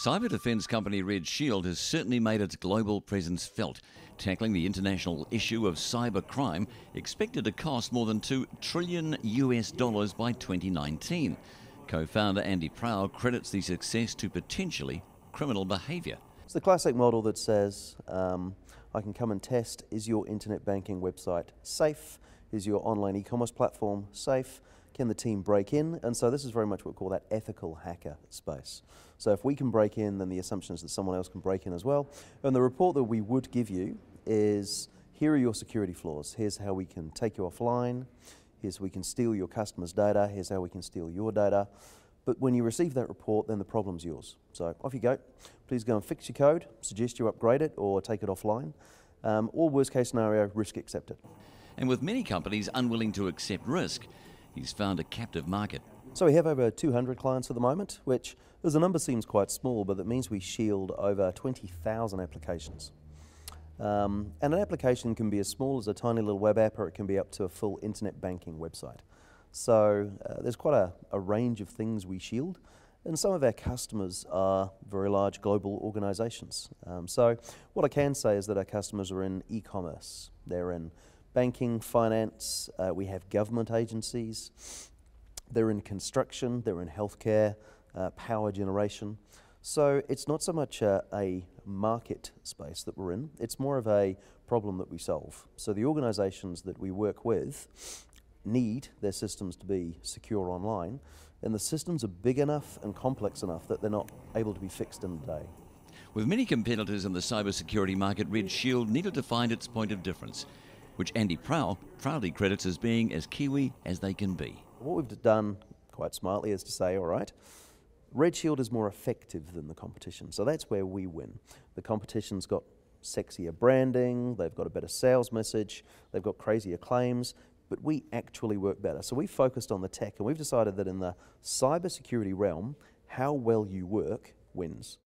Cyber defense company Red Shield has certainly made its global presence felt, tackling the international issue of cybercrime, expected to cost more than 2 trillion US dollars by 2019. Co founder Andy Prowl credits the success to potentially criminal behavior. It's the classic model that says, um, I can come and test is your internet banking website safe? Is your online e commerce platform safe? can the team break in? And so this is very much what we call that ethical hacker space. So if we can break in, then the assumption is that someone else can break in as well. And the report that we would give you is, here are your security flaws. Here's how we can take you offline. Here's how we can steal your customers' data. Here's how we can steal your data. But when you receive that report, then the problem's yours. So off you go. Please go and fix your code, suggest you upgrade it or take it offline. Um, or worst case scenario, risk accepted. And with many companies unwilling to accept risk, he's found a captive market. So we have over 200 clients at the moment, which as a number seems quite small, but that means we shield over 20,000 applications. Um, and an application can be as small as a tiny little web app or it can be up to a full internet banking website. So uh, there's quite a, a range of things we shield. And some of our customers are very large global organizations. Um, so, what I can say is that our customers are in e commerce, they're in banking, finance, uh, we have government agencies. They're in construction, they're in healthcare, uh, power generation. So it's not so much a, a, market space that we're in, it's more of a problem that we solve. So the organisations that we work with need their systems to be secure online, and the systems are big enough and complex enough that they're not able to be fixed in a day. With many competitors in the cybersecurity market, Red Shield needed to find its point of difference which Andy Prowl proudly credits as being as Kiwi as they can be. What we've done quite smartly is to say, all right, Red Shield is more effective than the competition, so that's where we win. The competition's got sexier branding, they've got a better sales message, they've got crazier claims, but we actually work better. So we focused on the tech, and we've decided that in the cybersecurity realm, how well you work wins.